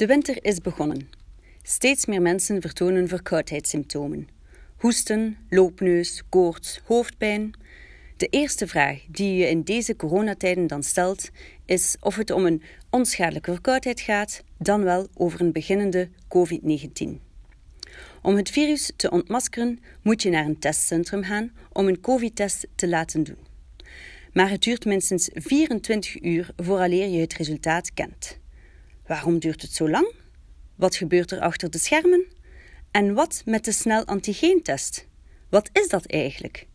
De winter is begonnen. Steeds meer mensen vertonen verkoudheidssymptomen. Hoesten, loopneus, koorts, hoofdpijn. De eerste vraag die je in deze coronatijden dan stelt, is of het om een onschadelijke verkoudheid gaat, dan wel over een beginnende COVID-19. Om het virus te ontmaskeren moet je naar een testcentrum gaan om een COVID-test te laten doen. Maar het duurt minstens 24 uur vooraleer je het resultaat kent. Waarom duurt het zo lang? Wat gebeurt er achter de schermen? En wat met de snel antigeentest? Wat is dat eigenlijk?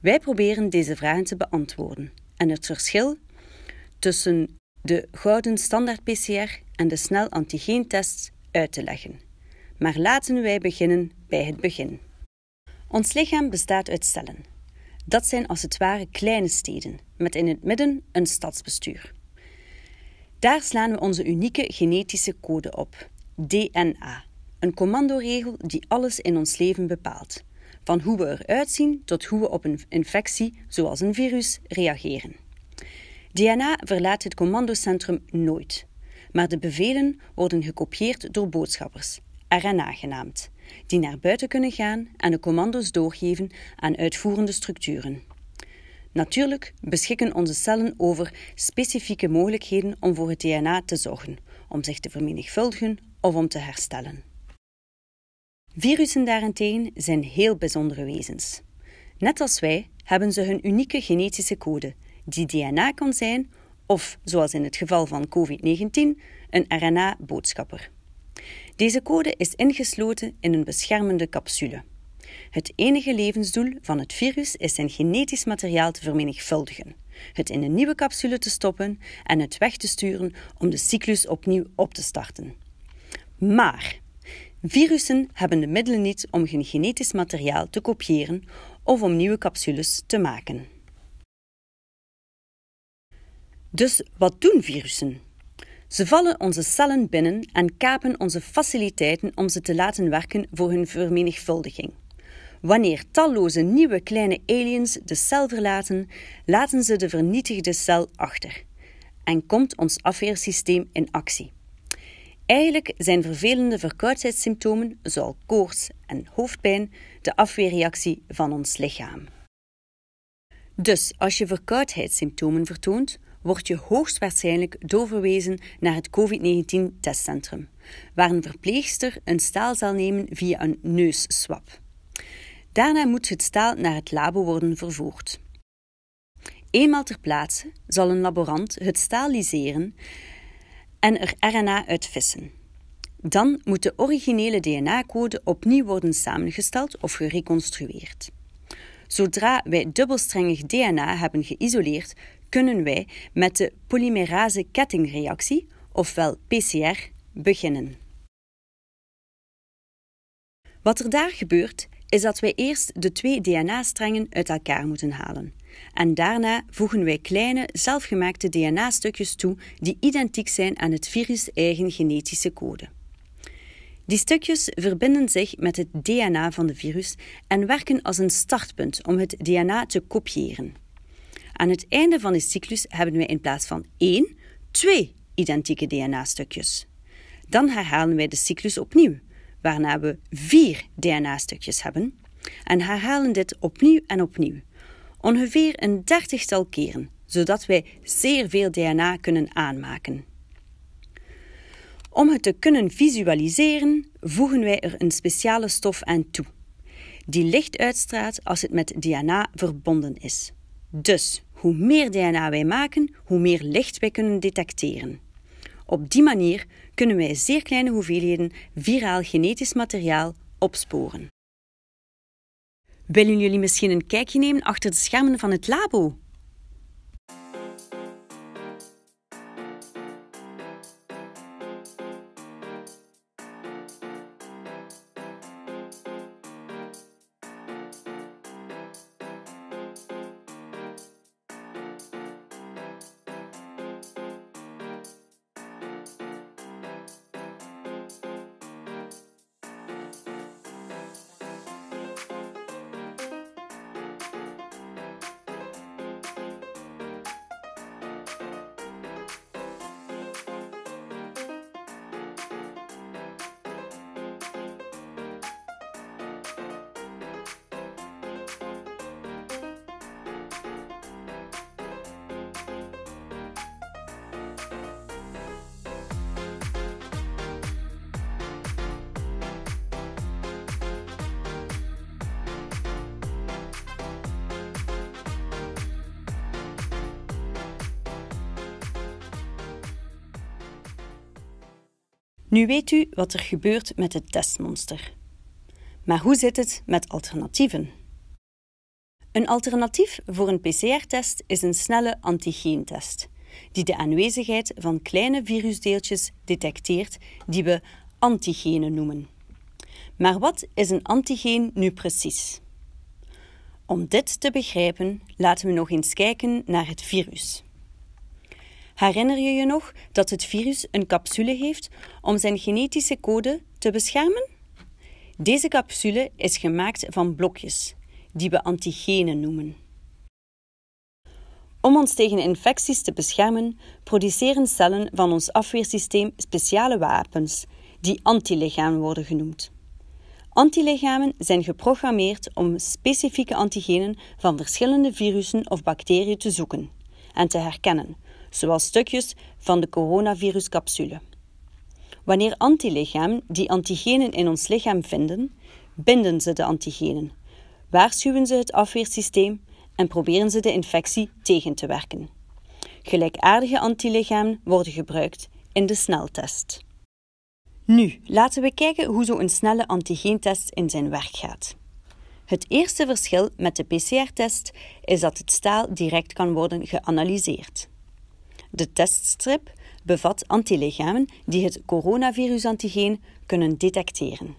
Wij proberen deze vragen te beantwoorden en het verschil tussen de gouden standaard PCR en de snel antigeentest uit te leggen. Maar laten wij beginnen bij het begin. Ons lichaam bestaat uit cellen. Dat zijn als het ware kleine steden, met in het midden een stadsbestuur. Daar slaan we onze unieke genetische code op, DNA. Een commandoregel die alles in ons leven bepaalt. Van hoe we eruit zien tot hoe we op een infectie, zoals een virus, reageren. DNA verlaat het commandocentrum nooit. Maar de bevelen worden gekopieerd door boodschappers, RNA genaamd, die naar buiten kunnen gaan en de commando's doorgeven aan uitvoerende structuren. Natuurlijk beschikken onze cellen over specifieke mogelijkheden om voor het DNA te zorgen, om zich te vermenigvuldigen of om te herstellen. Virussen daarentegen zijn heel bijzondere wezens. Net als wij hebben ze hun unieke genetische code, die DNA kan zijn of, zoals in het geval van COVID-19, een RNA-boodschapper. Deze code is ingesloten in een beschermende capsule. Het enige levensdoel van het virus is zijn genetisch materiaal te vermenigvuldigen, het in een nieuwe capsule te stoppen en het weg te sturen om de cyclus opnieuw op te starten. Maar virussen hebben de middelen niet om hun genetisch materiaal te kopiëren of om nieuwe capsules te maken. Dus wat doen virussen? Ze vallen onze cellen binnen en kapen onze faciliteiten om ze te laten werken voor hun vermenigvuldiging. Wanneer talloze nieuwe kleine aliens de cel verlaten, laten ze de vernietigde cel achter en komt ons afweersysteem in actie. Eigenlijk zijn vervelende verkoudheidssymptomen, zoals koorts en hoofdpijn, de afweerreactie van ons lichaam. Dus als je verkoudheidssymptomen vertoont, word je hoogstwaarschijnlijk doorverwezen naar het COVID-19-testcentrum, waar een verpleegster een staal zal nemen via een neusswap. Daarna moet het staal naar het labo worden vervoerd. Eenmaal ter plaatse zal een laborant het staal liseren en er RNA uit vissen. Dan moet de originele DNA-code opnieuw worden samengesteld of gereconstrueerd. Zodra wij dubbelstrengig DNA hebben geïsoleerd, kunnen wij met de polymerase kettingreactie, ofwel PCR, beginnen. Wat er daar gebeurt, is dat wij eerst de twee DNA-strengen uit elkaar moeten halen. En daarna voegen wij kleine, zelfgemaakte DNA-stukjes toe die identiek zijn aan het virus-eigen genetische code. Die stukjes verbinden zich met het DNA van de virus en werken als een startpunt om het DNA te kopiëren. Aan het einde van de cyclus hebben wij in plaats van één, twee identieke DNA-stukjes. Dan herhalen wij de cyclus opnieuw waarna we vier DNA-stukjes hebben, en herhalen dit opnieuw en opnieuw, ongeveer een dertigtal keren, zodat wij zeer veel DNA kunnen aanmaken. Om het te kunnen visualiseren, voegen wij er een speciale stof aan toe, die licht uitstraalt als het met DNA verbonden is. Dus, hoe meer DNA wij maken, hoe meer licht wij kunnen detecteren. Op die manier kunnen wij zeer kleine hoeveelheden viraal genetisch materiaal opsporen. Willen jullie misschien een kijkje nemen achter de schermen van het labo? Nu weet u wat er gebeurt met het testmonster. Maar hoe zit het met alternatieven? Een alternatief voor een PCR-test is een snelle antigeentest, die de aanwezigheid van kleine virusdeeltjes detecteert die we antigenen noemen. Maar wat is een antigeen nu precies? Om dit te begrijpen, laten we nog eens kijken naar het virus. Herinner je je nog dat het virus een capsule heeft om zijn genetische code te beschermen? Deze capsule is gemaakt van blokjes, die we antigenen noemen. Om ons tegen infecties te beschermen, produceren cellen van ons afweersysteem speciale wapens, die antilichamen worden genoemd. Antilichamen zijn geprogrammeerd om specifieke antigenen van verschillende virussen of bacteriën te zoeken en te herkennen, zoals stukjes van de coronaviruscapsule. Wanneer antilichamen die antigenen in ons lichaam vinden, binden ze de antigenen, waarschuwen ze het afweersysteem en proberen ze de infectie tegen te werken. Gelijkaardige antilichamen worden gebruikt in de sneltest. Nu, laten we kijken hoe zo'n snelle antigeentest in zijn werk gaat. Het eerste verschil met de PCR-test is dat het staal direct kan worden geanalyseerd. De teststrip bevat antilichamen die het coronavirusantigeen kunnen detecteren.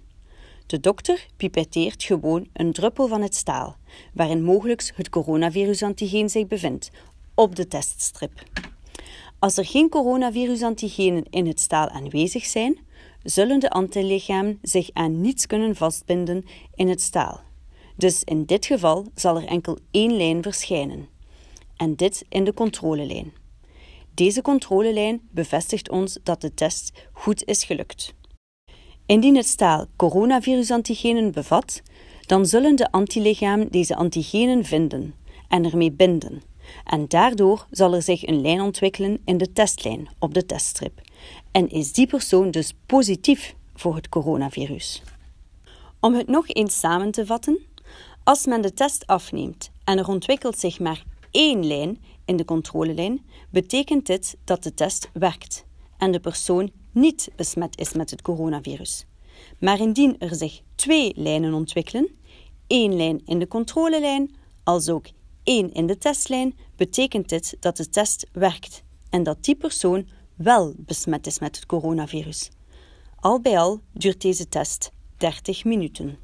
De dokter pipetteert gewoon een druppel van het staal, waarin mogelijk het coronavirusantigeen zich bevindt, op de teststrip. Als er geen coronavirusantigenen in het staal aanwezig zijn, zullen de antilichamen zich aan niets kunnen vastbinden in het staal. Dus in dit geval zal er enkel één lijn verschijnen. En dit in de controlelijn. Deze controlelijn bevestigt ons dat de test goed is gelukt. Indien het staal coronavirusantigenen bevat, dan zullen de antilichaam deze antigenen vinden en ermee binden. En daardoor zal er zich een lijn ontwikkelen in de testlijn op de teststrip. En is die persoon dus positief voor het coronavirus? Om het nog eens samen te vatten, als men de test afneemt en er ontwikkelt zich maar één lijn in de controlelijn, betekent dit dat de test werkt en de persoon niet besmet is met het coronavirus. Maar indien er zich twee lijnen ontwikkelen, één lijn in de controlelijn, als ook één in de testlijn, betekent dit dat de test werkt en dat die persoon wel besmet is met het coronavirus. Al bij al duurt deze test 30 minuten.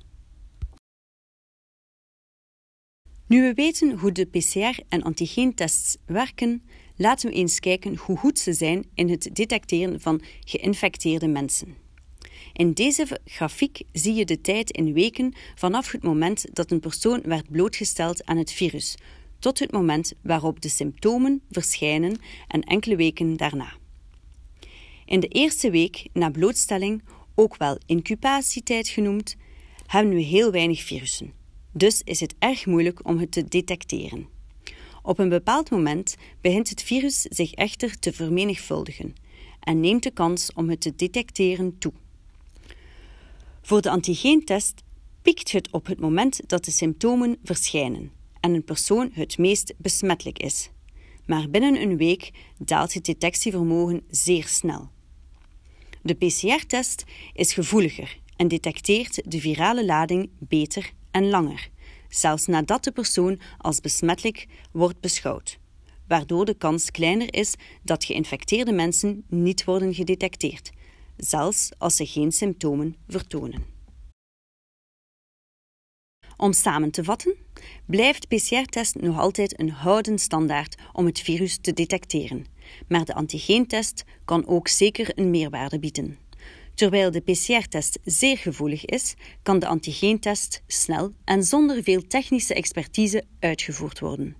Nu we weten hoe de PCR- en antigeentests werken, laten we eens kijken hoe goed ze zijn in het detecteren van geïnfecteerde mensen. In deze grafiek zie je de tijd in weken vanaf het moment dat een persoon werd blootgesteld aan het virus, tot het moment waarop de symptomen verschijnen en enkele weken daarna. In de eerste week na blootstelling, ook wel incubatietijd genoemd, hebben we heel weinig virussen. Dus is het erg moeilijk om het te detecteren. Op een bepaald moment begint het virus zich echter te vermenigvuldigen en neemt de kans om het te detecteren toe. Voor de antigeentest piekt het op het moment dat de symptomen verschijnen en een persoon het meest besmettelijk is. Maar binnen een week daalt het detectievermogen zeer snel. De PCR-test is gevoeliger en detecteert de virale lading beter en langer, zelfs nadat de persoon als besmettelijk wordt beschouwd, waardoor de kans kleiner is dat geïnfecteerde mensen niet worden gedetecteerd, zelfs als ze geen symptomen vertonen. Om samen te vatten, blijft PCR-test nog altijd een houden standaard om het virus te detecteren, maar de antigeentest kan ook zeker een meerwaarde bieden. Terwijl de PCR-test zeer gevoelig is, kan de antigeentest snel en zonder veel technische expertise uitgevoerd worden.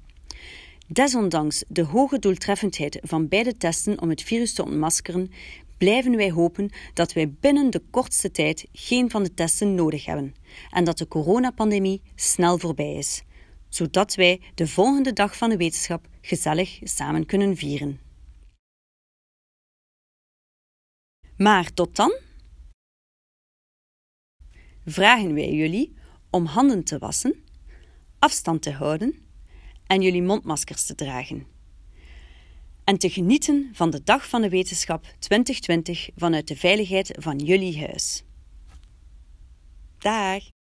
Desondanks de hoge doeltreffendheid van beide testen om het virus te ontmaskeren, blijven wij hopen dat wij binnen de kortste tijd geen van de testen nodig hebben en dat de coronapandemie snel voorbij is, zodat wij de volgende dag van de wetenschap gezellig samen kunnen vieren. Maar tot dan vragen wij jullie om handen te wassen, afstand te houden en jullie mondmaskers te dragen. En te genieten van de Dag van de Wetenschap 2020 vanuit de veiligheid van jullie huis. Dag!